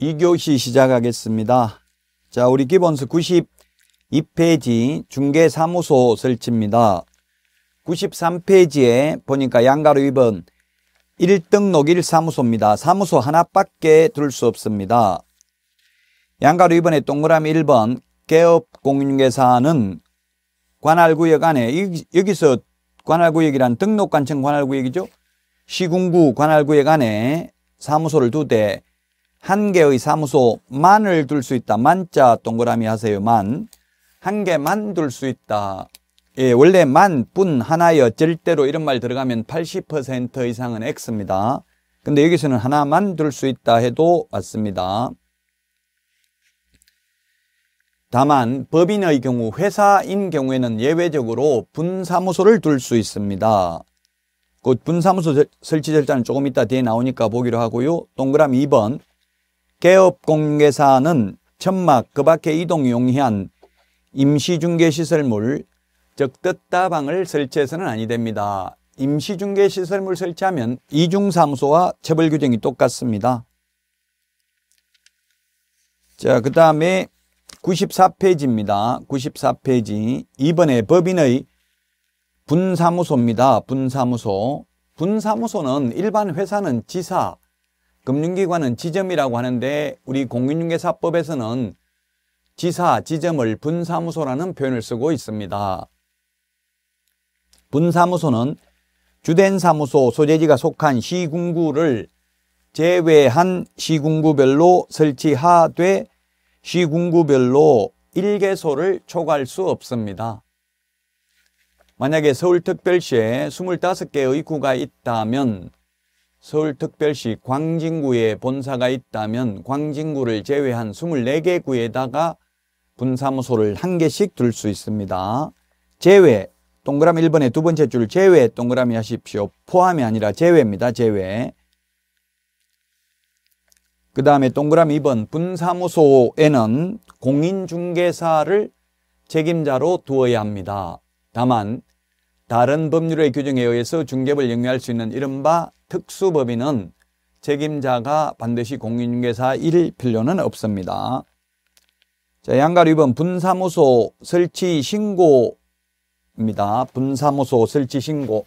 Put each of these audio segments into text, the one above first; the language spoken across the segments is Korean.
2교시 시작하겠습니다. 자, 우리 기본서 92페이지 중개사무소 설치입니다. 93페이지에 보니까 양가로 2번 1등록 1사무소입니다. 사무소 하나밖에 둘 수 없습니다. 양가로 2번의 동그라미 1번 개업 공인중개사는 관할구역 안에 여기서 관할구역이란 등록관청 관할구역이죠. 시군구 관할구역 안에 사무소를 두대 한 개의 사무소만을 둘 수 있다. 만자 동그라미 하세요. 만. 한 개만 둘 수 있다. 예, 원래 만, 뿐, 하나여, 절대로 이런 말 들어가면 80% 이상은 X입니다. 근데 여기서는 하나만 둘 수 있다 해도 맞습니다. 다만 법인의 경우 회사인 경우에는 예외적으로 분사무소를 둘 수 있습니다. 그 분사무소 설치 절차는 조금 이따 뒤에 나오니까 보기로 하고요. 동그라미 2번 개업공개사는 천막 그 밖에 이동 용이한 임시중개시설물 즉 뜻다방을 설치해서는 아니 됩니다. 임시중개시설물 설치하면 이중사무소와 처벌 규정이 똑같습니다. 자, 그 다음에 94페이지입니다. 94페이지. 이번에 법인의 분사무소입니다. 분사무소. 분사무소는 일반 회사는 지사, 금융기관은 지점이라고 하는데 우리 공인중개사법에서는 지사, 지점을 분사무소라는 표현을 쓰고 있습니다. 분사무소는 주된 사무소 소재지가 속한 시군구를 제외한 시군구별로 설치하되 시군구별로 1개소를 초과할 수 없습니다. 만약에 서울특별시에 25개의 구가 있다면 서울특별시 광진구에 본사가 있다면 광진구를 제외한 24개 구에다가 분사무소를 한 개씩 둘 수 있습니다. 제외 동그라미 1번의두 번째 줄 제외 동그라미 하십시오. 포함이 아니라 제외입니다. 제외. 그 다음에 동그라미 2번 분사무소에는 공인중개사를 책임자로 두어야 합니다. 다만 다른 법률의 규정에 의해서 중개업을 영위할 수 있는 이른바 특수법인은 책임자가 반드시 공인중개사 일 필요는 없습니다. 자, 양가 6번 분사무소 설치 신고입니다. 분사무소 설치 신고.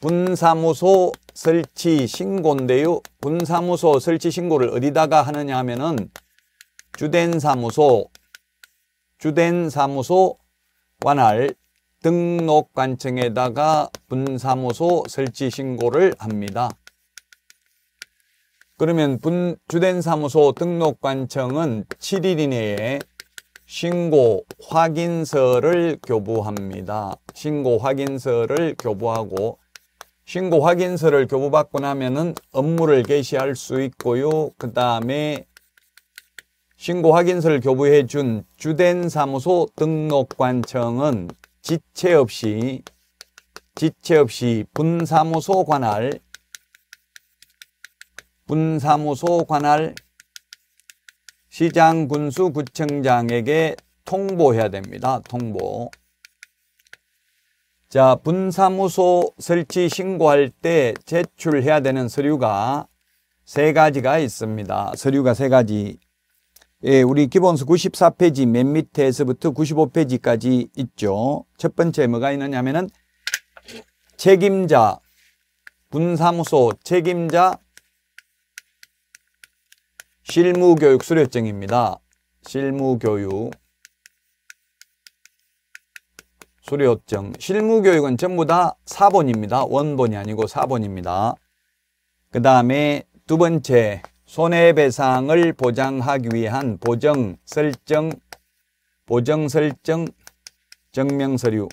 분사무소 설치 신고인데요. 분사무소 설치 신고를 어디다가 하느냐 하면은 주된 사무소, 주된 사무소 관할 등록관청에다가 분사무소 설치 신고를 합니다. 그러면 분, 주된 사무소 등록관청은 7일 이내에 신고 확인서를 교부합니다. 신고 확인서를 교부하고 신고 확인서를 교부받고 나면은 업무를 개시할 수 있고요. 그 다음에 신고 확인서를 교부해 준 주된 사무소 등록관청은 지체 없이 지체 없이 분사무소 관할 분사무소 관할 시장 군수 구청장에게 통보해야 됩니다. 통보. 자, 분사무소 설치 신고할 때 제출해야 되는 서류가 세 가지가 있습니다. 서류가 세 가지. 예, 우리 기본서 94페이지 맨 밑에서부터 95페이지까지 있죠. 첫 번째 뭐가 있느냐 하면은 책임자, 분사무소 책임자 실무교육 수료증입니다. 실무교육 수료증. 실무교육은 전부 다 4번입니다. 원본이 아니고 4번입니다. 그 다음에 두 번째 손해배상을 보장하기 위한 보정, 설정, 보정, 설정, 증명서류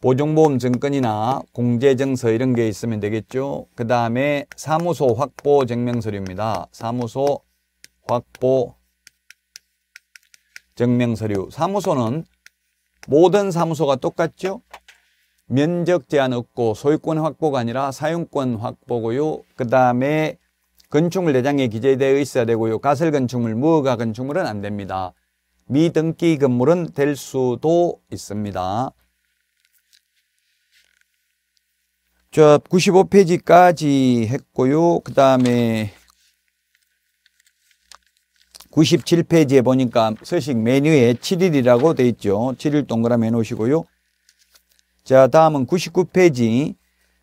보증보험 증권이나 공제증서 이런 게 있으면 되겠죠. 그 다음에 사무소 확보 증명서류입니다. 사무소 확보 증명서류. 사무소는 모든 사무소가 똑같죠. 면적 제한 없고 소유권 확보가 아니라 사용권 확보고요. 그 다음에 건축물 내장에 기재되어 있어야 되고요. 가설 건축물, 무허가 건축물은 안 됩니다. 미등기 건물은 될 수도 있습니다. 자, 95페이지까지 했고요. 그 다음에 97페이지에 보니까 서식 메뉴에 7일이라고 되어 있죠. 7일 동그라미 해놓으시고요. 자, 다음은 99페이지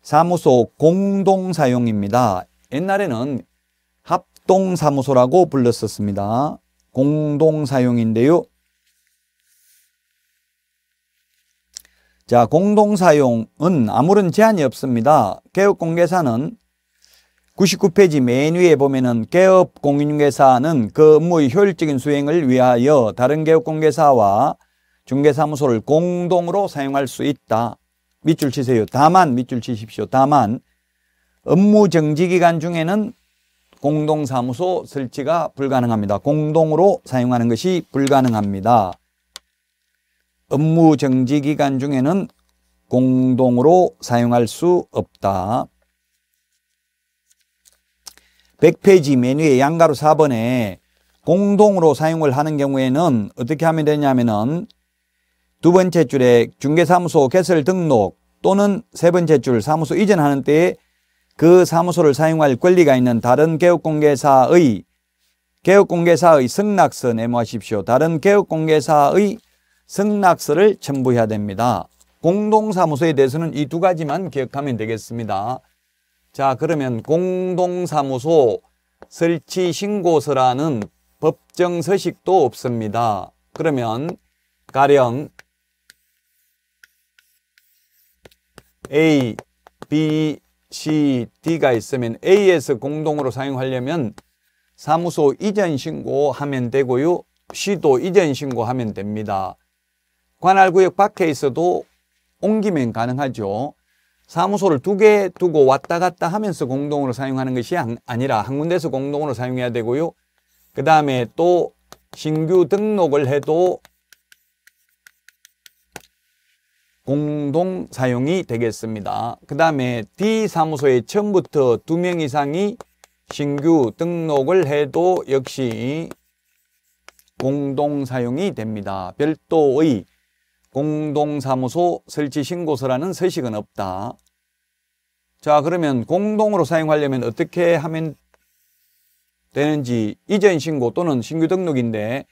사무소 공동사용입니다. 옛날에는 합동사무소라고 불렸었습니다. 공동사용인데요. 자, 공동사용은 아무런 제한이 없습니다. 개업공개사는 99페이지 맨 위에 보면은 개업공인중사는그 업무의 효율적인 수행을 위하여 다른 개업공개사와 중개사무소를 공동으로 사용할 수 있다. 밑줄 치세요. 다만 밑줄 치십시오. 다만 업무 정지 기간 중에는 공동사무소 설치가 불가능합니다. 공동으로 사용하는 것이 불가능합니다. 업무 정지 기간 중에는 공동으로 사용할 수 없다. 100페이지 메뉴의 양가로 4번에 공동으로 사용을 하는 경우에는 어떻게 하면 되냐면은 두 번째 줄에 중개사무소 개설 등록 또는 세 번째 줄 사무소 이전하는 때에 그 사무소를 사용할 권리가 있는 다른 개업공개사의 개업공개사의 승낙서 메모하십시오. 다른 개업공개사의 승낙서를 첨부해야 됩니다. 공동사무소에 대해서는 이 두 가지만 기억하면 되겠습니다. 자 그러면 공동사무소 설치 신고서라는 법정 서식도 없습니다. 그러면 가령 A, B, C, D가 있으면 A에서 공동으로 사용하려면 사무소 이전 신고하면 되고요. C도 이전 신고하면 됩니다. 관할구역 밖에 있어도 옮기면 가능하죠. 사무소를 두 개 두고 왔다 갔다 하면서 공동으로 사용하는 것이 아니라 한 군데서 에 공동으로 사용해야 되고요. 그 다음에 또 신규 등록을 해도 공동 사용이 되겠습니다. 그 다음에 D사무소에 처음부터 두 명 이상이 신규 등록을 해도 역시 공동 사용이 됩니다. 별도의 공동사무소 설치 신고서라는 서식은 없다. 자 그러면 공동으로 사용하려면 어떻게 하면 되는지 이전 신고 또는 신규 등록인데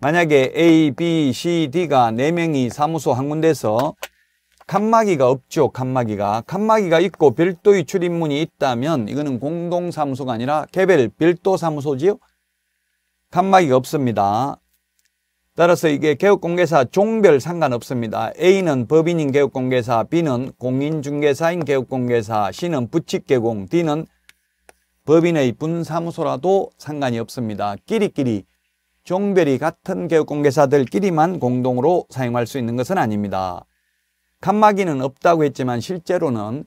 만약에 A, B, C, D가 4명이 사무소 한 군데서 칸막이가 없죠. 칸막이가. 칸막이가 있고 별도의 출입문이 있다면 이거는 공동사무소가 아니라 개별 별도 사무소지요. 칸막이가 없습니다. 따라서 이게 개업공개사 종별 상관없습니다. A는 법인인 개업공개사, B는 공인중개사인 개업공개사, C는 부칙개공, D는 법인의 분사무소라도 상관이 없습니다. 끼리끼리 종별이 같은 개업공개사들끼리만 공동으로 사용할 수 있는 것은 아닙니다. 칸막이는 없다고 했지만 실제로는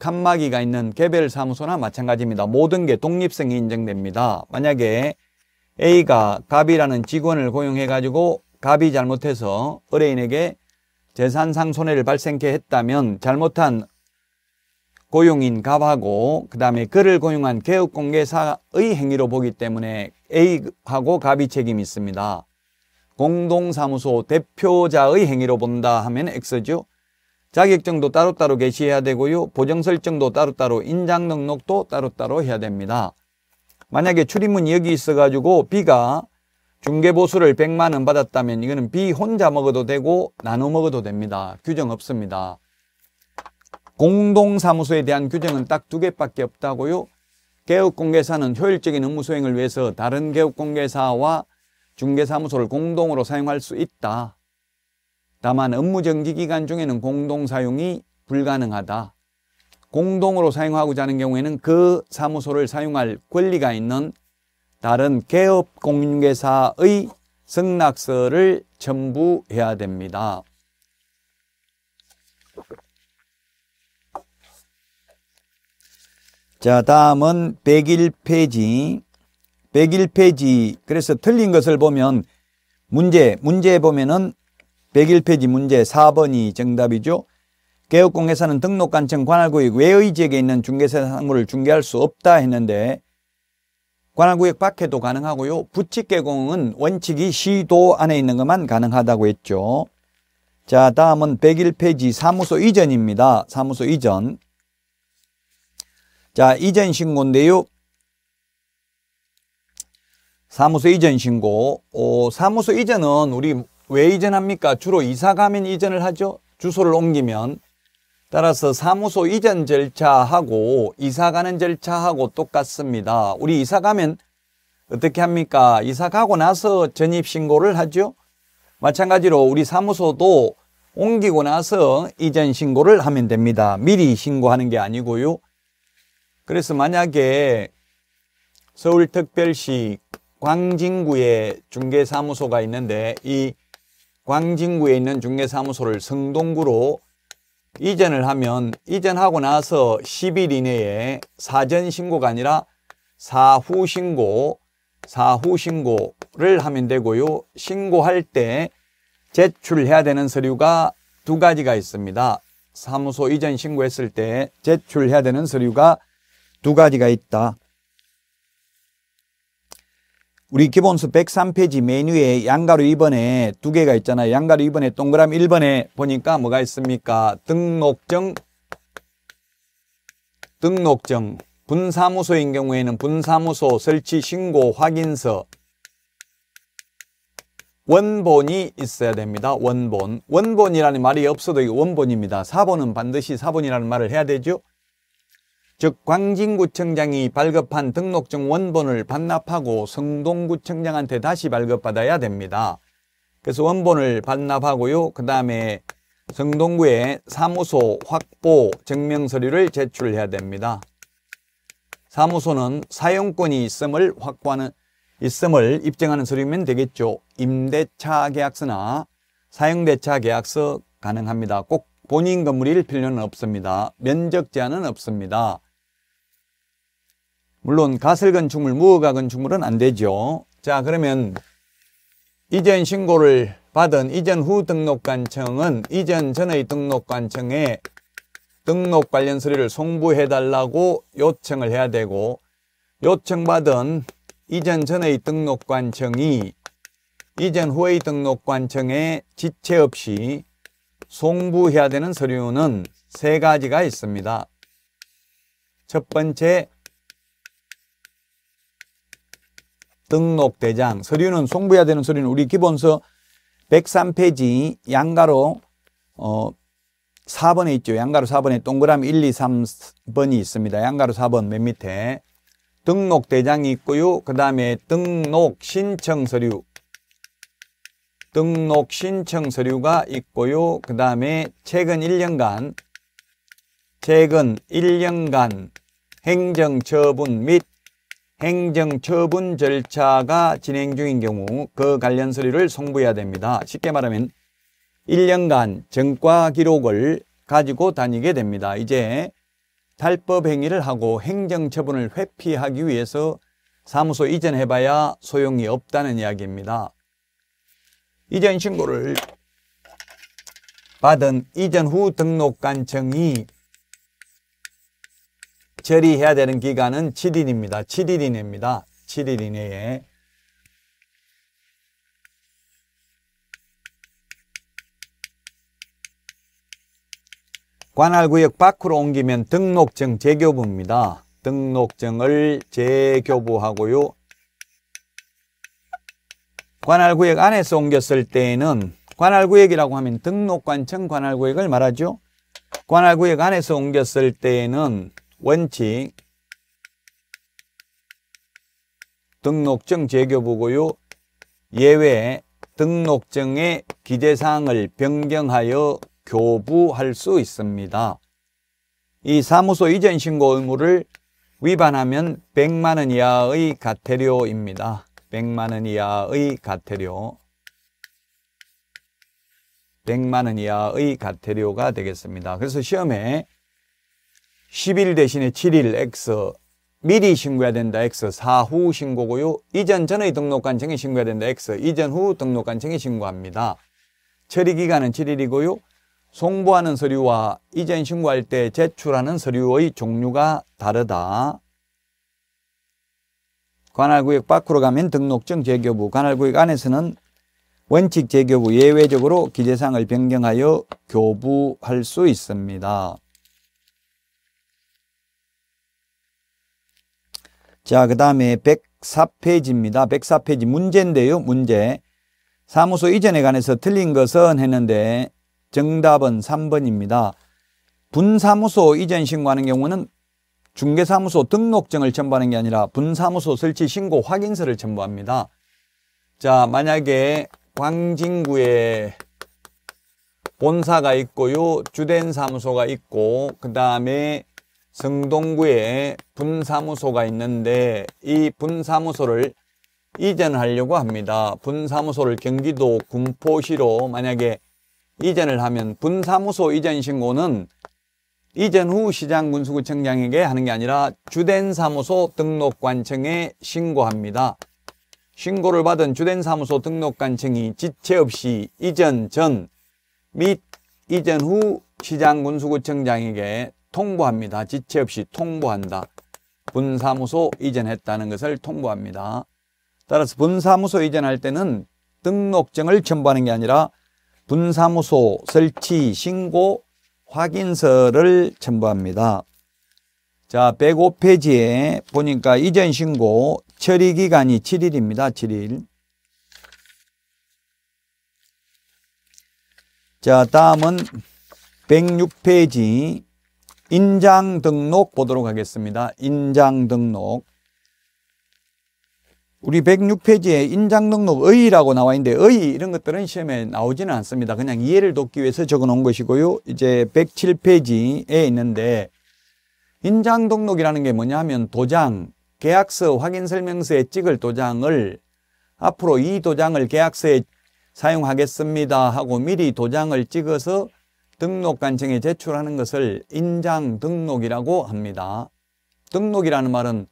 칸막이가 있는 개별 사무소나 마찬가지입니다. 모든 게 독립성이 인정됩니다. 만약에 A가 갑이라는 직원을 고용해가지고 갑이 잘못해서 의뢰인에게 재산상 손해를 발생케 했다면 잘못한 고용인 갑하고 그 다음에 그를 고용한 개업공개사의 행위로 보기 때문에 A하고 갑이 책임이 있습니다. 공동사무소 대표자의 행위로 본다 하면 X죠. 자격증도 따로따로 게시해야 되고요. 보정 설정도 따로따로 인장 등록도 따로따로 해야 됩니다. 만약에 출입문 여기 있어가지고 B가 중개보수를 100만 원 받았다면 이거는 B 혼자 먹어도 되고 나눠 먹어도 됩니다. 규정 없습니다. 공동사무소에 대한 규정은 딱 두 개밖에 없다고요. 개업공개사는 효율적인 업무 수행을 위해서 다른 개업공개사와 중개사무소를 공동으로 사용할 수 있다. 다만 업무 정지 기간 중에는 공동 사용이 불가능하다. 공동으로 사용하고자 하는 경우에는 그 사무소를 사용할 권리가 있는 다른 개업공개사의 승낙서를 첨부해야 됩니다. 자, 다음은 101페이지. 101페이지. 그래서 틀린 것을 보면 문제, 문제 보면은 101페이지 문제 4번이 정답이죠. 개업공회사는 등록관청 관할구역 외의 지역에 있는 중개사 상물을 중개할 수 없다 했는데 관할구역 밖에도 가능하고요. 부칙개공은 원칙이 시도 안에 있는 것만 가능하다고 했죠. 자, 다음은 101페이지 사무소 이전입니다. 사무소 이전. 자, 이전 신고인데요. 사무소 이전 신고. 어, 사무소 이전은 우리 왜 이전합니까? 주로 이사 가면 이전을 하죠. 주소를 옮기면. 따라서 사무소 이전 절차하고 이사 가는 절차하고 똑같습니다. 우리 이사 가면 어떻게 합니까? 이사 가고 나서 전입 신고를 하죠. 마찬가지로 우리 사무소도 옮기고 나서 이전 신고를 하면 됩니다. 미리 신고하는 게 아니고요. 그래서 만약에 서울특별시 광진구에 중개사무소가 있는데 이 광진구에 있는 중개사무소를 성동구로 이전을 하면 이전하고 나서 10일 이내에 사전 신고가 아니라 사후 신고, 사후 신고를 하면 되고요. 신고할 때 제출해야 되는 서류가 두 가지가 있습니다. 사무소 이전 신고했을 때 제출해야 되는 서류가 두 가지가 있다. 우리 기본수 103페이지 메뉴에 양가루 2번에 두 개가 있잖아요. 양가루 2번에 동그라미 1번에 보니까 뭐가 있습니까? 등록증, 등록증. 분사무소인 경우에는 분사무소 설치 신고 확인서 원본이 있어야 됩니다. 원본. 원본이라는 말이 없어도 이게 원본입니다. 사본은 반드시 사본이라는 말을 해야 되죠. 즉 광진구청장이 발급한 등록증 원본을 반납하고 성동구청장한테 다시 발급받아야 됩니다. 그래서 원본을 반납하고요. 그 다음에 성동구에 사무소 확보 증명서류를 제출해야 됩니다. 사무소는 사용권이 있음을 확보하는 있음을 입증하는 서류면 되겠죠. 임대차 계약서나 사용대차 계약서 가능합니다. 꼭 본인 건물일 필요는 없습니다. 면적 제한은 없습니다. 물론 가설 건축물, 무허가 건축물은 안 되죠. 자 그러면 이전 신고를 받은 이전 후 등록관청은 이전 전의 등록관청에 등록 관련 서류를 송부해달라고 요청을 해야 되고 요청받은 이전 전의 등록관청이 이전 후의 등록관청에 지체 없이 송부해야 되는 서류는 세 가지가 있습니다. 첫 번째, 등록대장 서류는 송부해야 되는 서류는 우리 기본서 103페이지 양가로 어 4번에 있죠. 양가로 4번에 동그라미 1, 2, 3번이 있습니다. 양가로 4번 맨 밑에 등록대장이 있고요. 그 다음에 등록신청 서류 등록신청 서류가 있고요. 그 다음에 최근 1년간 최근 1년간 행정처분 및 행정처분 절차가 진행 중인 경우 그 관련 서류를 송부해야 됩니다. 쉽게 말하면 1년간 정과 기록을 가지고 다니게 됩니다. 이제 탈법 행위를 하고 행정처분을 회피하기 위해서 사무소 이전해봐야 소용이 없다는 이야기입니다. 이전 신고를 받은 이전 후 등록 관청이 처리해야 되는 기간은 7일입니다. 7일 이내입니다. 7일 이내에 관할구역 밖으로 옮기면 등록증 재교부입니다. 등록증을 재교부하고요. 관할구역 안에서 옮겼을 때에는 관할구역이라고 하면 등록관청 관할구역을 말하죠. 관할구역 안에서 옮겼을 때에는 원칙 등록증 재교부고요 예외 등록증의 기재사항을 변경하여 교부할 수 있습니다. 이 사무소 이전 신고 의무를 위반하면 100만 원 이하의 과태료입니다. 100만 원 이하의 과태료. 100만 원 이하의 과태료가 되겠습니다. 그래서 시험에 10일 대신에 7일 X 미리 신고해야 된다 X 사후 신고고요 이전 전의 등록관청에 신고해야 된다 X 이전 후 등록관청에 신고합니다 처리기간은 7일이고요 송부하는 서류와 이전 신고할 때 제출하는 서류의 종류가 다르다 관할구역 밖으로 가면 등록증 재교부 관할구역 안에서는 원칙 재교부 예외적으로 기재상을 변경하여 교부할 수 있습니다 자, 그 다음에 104페이지입니다. 104페이지 문제인데요. 문제. 사무소 이전에 관해서 틀린 것은 했는데 정답은 3번입니다. 분사무소 이전 신고하는 경우는 중개사무소 등록증을 첨부하는 게 아니라 분사무소 설치 신고 확인서를 첨부합니다. 자, 만약에 광진구에 본사가 있고요. 주된 사무소가 있고 그 다음에 성동구에 분사무소가 있는데 이 분사무소를 이전하려고 합니다. 분사무소를 경기도 군포시로 만약에 이전을 하면 분사무소 이전 신고는 이전 후 시장 군수구청장에게 하는 게 아니라 주된 사무소 등록관청에 신고합니다. 신고를 받은 주된 사무소 등록관청이 지체 없이 이전 전 및 이전 후 시장 군수구청장에게 통보합니다. 지체 없이 통보한다. 분사무소 이전했다는 것을 통보합니다. 따라서 분사무소 이전할 때는 등록증을 첨부하는 게 아니라 분사무소 설치 신고 확인서를 첨부합니다. 자, 105페이지에 보니까 이전 신고 처리 기간이 7일입니다. 7일. 자, 다음은 106페이지 인장 등록 보도록 하겠습니다. 인장 등록. 우리 106페이지에 인장 등록 의라고 나와 있는데 의 이런 것들은 시험에 나오지는 않습니다. 그냥 이해를 돕기 위해서 적어 놓은 것이고요. 이제 107페이지에 있는데 인장 등록이라는 게 뭐냐 하면 도장, 계약서 확인 설명서에 찍을 도장을 앞으로 이 도장을 계약서에 사용하겠습니다 하고 미리 도장을 찍어서 등록관청에 제출하는 것을 인장 등록이라고 합니다. 등록이라는 말은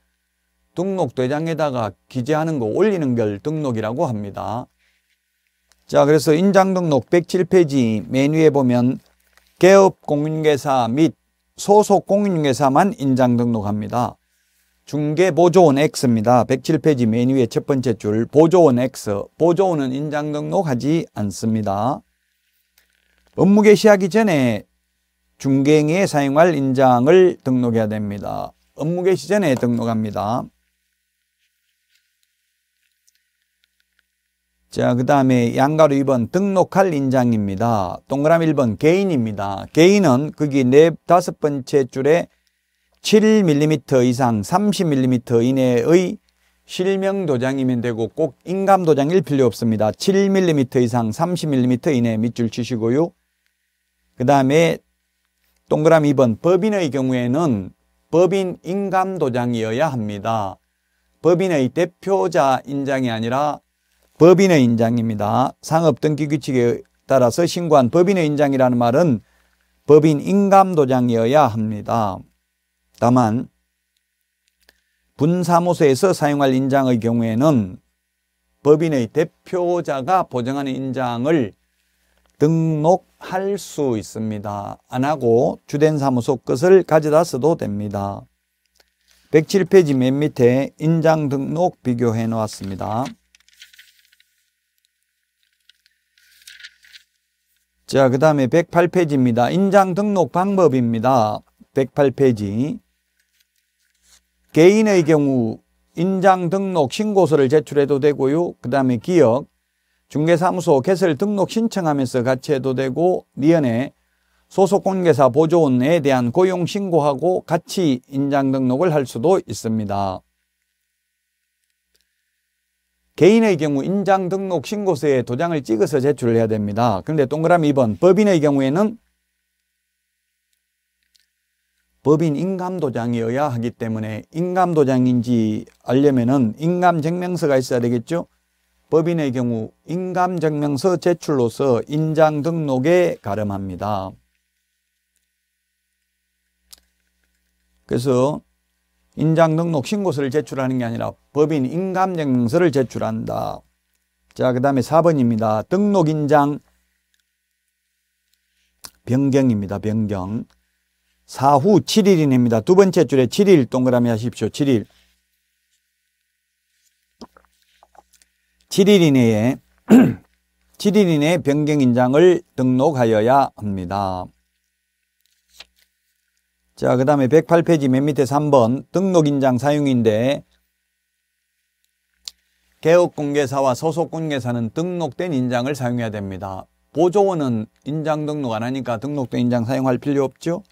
등록대장에다가 기재하는 거 올리는 걸 등록이라고 합니다. 자 그래서 인장등록 107페이지 메뉴에 보면 개업공인계사및소속공인계사만 인장등록합니다. 중개보조원 X입니다. 107페이지 메뉴의 첫 번째 줄 보조원 X 보조원은 인장등록하지 않습니다. 업무개 시하기 전에 중개행위에 사용할 인장을 등록해야 됩니다. 업무개 시 전에 등록합니다. 자, 그 다음에 양가로 2번 등록할 인장입니다. 동그라미 1번 개인입니다. 개인은 거기 네 다섯 번째 줄에 7mm 이상 30mm 이내의 실명 도장이면 되고 꼭 인감 도장일 필요 없습니다. 7mm 이상 30mm 이내 밑줄 치시고요. 그 다음에 동그라미 2번 법인의 경우에는 법인 인감도장이어야 합니다. 법인의 대표자 인장이 아니라 법인의 인장입니다. 상업등기 규칙에 따라서 신고한 법인의 인장이라는 말은 법인 인감도장이어야 합니다. 다만 분사무소에서 사용할 인장의 경우에는 법인의 대표자가 보증하는 인장을 등록할 수 있습니다. 안 하고 주된 사무소 끝을 가져다 써도 됩니다. 107페이지 맨 밑에 인장 등록 비교해 놓았습니다. 자, 그 다음에 108페이지입니다. 인장 등록 방법입니다. 108페이지. 개인의 경우 인장 등록 신고서를 제출해도 되고요. 그 다음에 기업 중개사무소 개설 등록 신청하면서 같이 해도 되고 니연에 소속 공개사 보조원에 대한 고용 신고하고 같이 인장 등록을 할 수도 있습니다. 개인의 경우 인장 등록 신고서에 도장을 찍어서 제출을 해야 됩니다. 그런데 동그라미 2번 법인의 경우에는 법인 인감도장이어야 하기 때문에 인감도장인지 알려면 인감증명서가 있어야 되겠죠. 법인의 경우 인감증명서 제출로서 인장 등록에 가름합니다. 그래서 인장 등록 신고서를 제출하는 게 아니라 법인 인감증명서를 제출한다. 자, 그 다음에 4번입니다. 등록인장 변경입니다. 변경. 사후 7일 이내입니다. 두 번째 줄에 7일 동그라미 하십시오. 7일. 7일 이내에 7일 이내 변경 인장을 등록하여야 합니다. 자, 그 다음에 108페이지 맨 밑에 3번 등록인장 사용인데 개업공개사와 소속공개사는 등록된 인장을 사용해야 됩니다. 보조원은 인장 등록 안 하니까 등록된 인장 사용할 필요 없죠?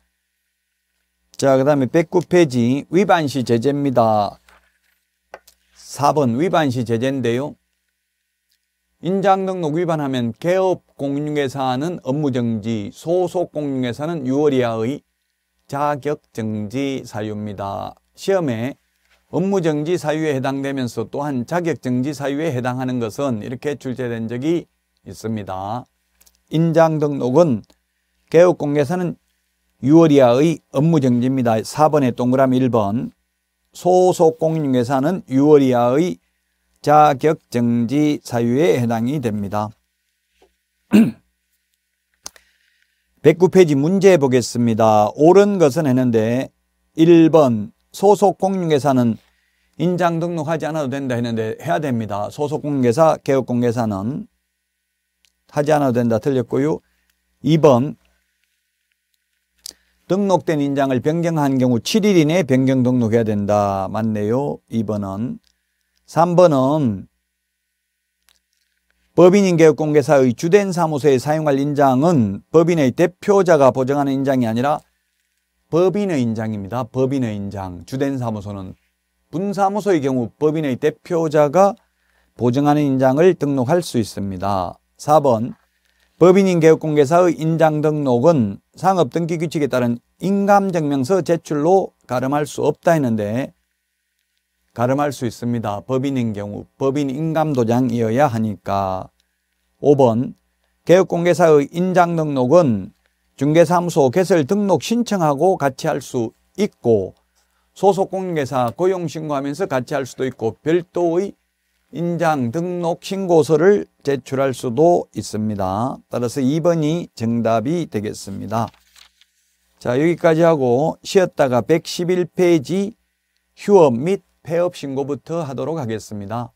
자, 그 다음에 109페이지 위반시 제재입니다. 4번 위반시 제재인데요. 인장 등록 위반하면 개업 공인중개사는 업무정지, 소속 공인중개사는 6월 이하의 자격정지 사유입니다. 시험에 업무정지 사유에 해당되면서 또한 자격정지 사유에 해당하는 것은 이렇게 출제된 적이 있습니다. 인장 등록은 개업공개사는 6월 이하의 업무정지입니다. 4번의 동그라미 1번 소속공인중개사는 6월 이하의 자격정지 사유에 해당이 됩니다. 109페이지 문제 보겠습니다. 옳은 것은 했는데 1번 소속 공인회사는 인장 등록하지 않아도 된다 했는데 해야 됩니다. 소속 공개사, 개업 공개사는 하지 않아도 된다 틀렸고요. 2번 등록된 인장을 변경한 경우 7일 이내 변경 등록해야 된다. 맞네요. 2번은 3번은 법인인계공개사의 주된 사무소에 사용할 인장은 법인의 대표자가 보증하는 인장이 아니라 법인의 인장입니다. 법인의 인장. 주된 사무소는 분사무소의 경우 법인의 대표자가 보증하는 인장을 등록할 수 있습니다. 4번 법인인 개업공개사의 인장 등록은 상업등기 규칙에 따른 인감증명서 제출로 가름할 수 없다 했는데 가름할 수 있습니다. 법인인 경우 법인 인감도장이어야 하니까 5번 개업공개사의 인장 등록은 중개사무소 개설 등록 신청하고 같이 할 수 있고 소속공개사 고용신고하면서 같이 할 수도 있고 별도의 인장 등록 신고서를 제출할 수도 있습니다. 따라서 2번이 정답이 되겠습니다. 자 여기까지 하고 쉬었다가 111페이지 휴업 및 폐업 신고부터 하도록 하겠습니다.